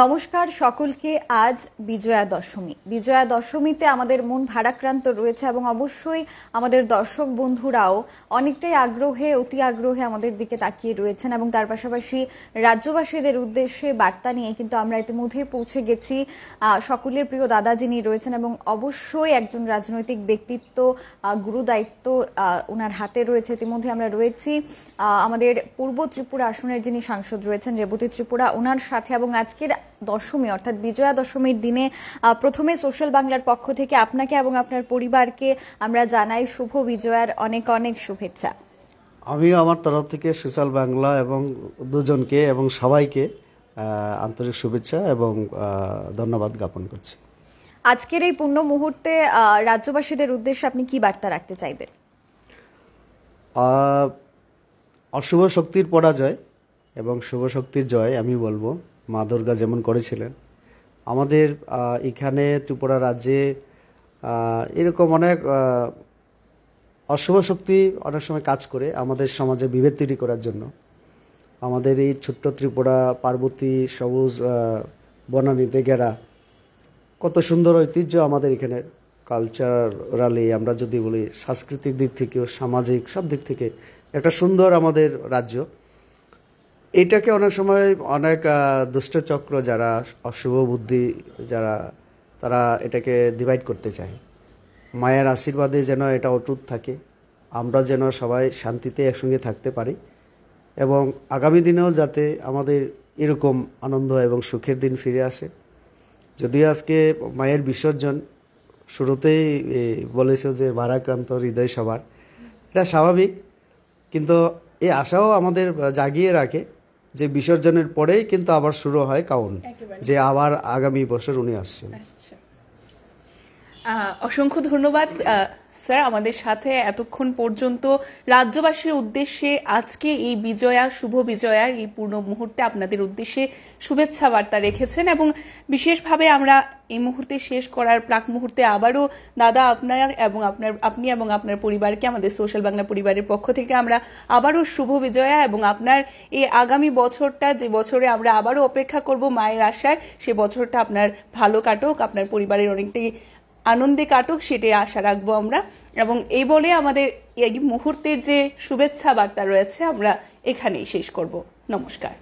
নমস্কার সকলকে আজ বিজয়া দশমী বিজয়া দশমীতে আমাদের মন ভারাক্রান্ত রয়েছে এবং অবশ্যই আমাদের দর্শক বন্ধুরাও অনেকটাই আগ্রহে অতি আগ্রহে আমাদের দিকে তাকিয়ে রয়েছেন এবং তার পাশাপাশি রাজ্যবাসীদের উদ্দেশ্যে বার্তা নিয়ে কিন্তু আমরা ইতিমধ্যে পৌঁছে গেছি সকলের প্রিয় দাদা যিনি রয়েছেন এবং অবশ্যই একজন রাজনৈতিক ব্যক্তিত্ব গুরুদায়িত্ব ওনার হাতে রয়েছে ইতিমধ্যে আমরা রয়েছি আমাদের পূর্ব ত্রিপুরা আসনের যিনি সাংসদ রয়েছেন রেবতী ত্রিপুরা ওনার সাথে এবং আজকের দশমী অর্থাৎ বিজয়া দশমীর দিনে প্রথমে সোশ্যাল বাংলার পক্ষ থেকে আপনাকে এবং আপনার পরিবারকে আমরা জানাই শুভ বিজয়ার অনেক অনেক শুভেচ্ছা আমি আমার তরফ থেকে সোশ্যাল বাংলা এবং দুজনকে এবং সবাইকে আন্তরিক শুভেচ্ছা এবং ধন্যবাদ জ্ঞাপন করছি আজকের এই পূর্ণ মুহূর্তে রাজ্যবাসীদের উদ্দেশ্যে আপনি কি বার্তা রাখতে চাইবেন অশুভ শক্তির পরাজয় এবং শুভ শক্তির জয় আমি বলবো মা দুর্গা যেমন করেছিলেন আমাদের এখানে ত্রিপুরা রাজ্যে এরকম অনেক অশুভ শক্তি অনেক সময় কাজ করে আমাদের সমাজে বিভেদ তৈরি করার জন্য আমাদের এই ছোট্ট ত্রিপুরা পার্বতী সবুজ বনানীতে ঘেরা কত সুন্দর ঐতিহ্য আমাদের এখানে কালচারালি আমরা যদি বলি সাংস্কৃতিক দিক থেকেও সামাজিক সব দিক থেকে একটা সুন্দর আমাদের রাজ্য এটাকে অনেক সময় অনেক দুষ্টচক্র যারা অশুভ বুদ্ধি যারা তারা এটাকে ডিভাইড করতে চায় মায়ের আশীর্বাদে যেন এটা অটুট থাকে আমরা যেন সবাই শান্তিতে একসঙ্গে থাকতে পারি এবং আগামী দিনেও যাতে আমাদের এরকম আনন্দ এবং সুখের দিন ফিরে আসে যদিও আজকে মায়ের বিসর্জন শুরুতেই বলেছে যে ভারাক্রান্ত হৃদয় সবার এটা স্বাভাবিক কিন্তু এই আশাও আমাদের জাগিয়ে রাখে যে বিসর্জনের পরেই কিন্তু আবার শুরু হয় কাউন্ট যে আবার আগামী বছর উনি আসছেন অসংখ্য ধন্যবাদ স্যার আমাদের সাথে এতক্ষণ পর্যন্ত রাজ্যবাসীর উদ্দেশ্যে আজকে এই বিজয়া শুভ বিজয়ার এই পূর্ণ মুহূর্তে আপনাদের উদ্দেশ্যে শুভেচ্ছা বার্তা রেখেছেন এবং বিশেষভাবে আমরা এই মুহূর্তে শেষ করার প্রাক মুহূর্তে আবারও দাদা আপনার এবং আপনার আপনি এবং আপনার পরিবারকে আমাদের সোশ্যাল বাংলা পরিবারের পক্ষ থেকে আমরা আবারও শুভ বিজয়া এবং আপনার এই আগামী বছরটা যে বছরে আমরা আবারও অপেক্ষা করব মায়ের আশায় সে বছরটা আপনার ভালো কাটুক আপনার পরিবারের অনেকটাই আনন্দে কাটুক সেটাই আশা রাখবো আমরা এবং এই বলে আমাদের এই মুহূর্তের যে শুভেচ্ছা বার্তা রয়েছে আমরা এখানেই শেষ করব নমস্কার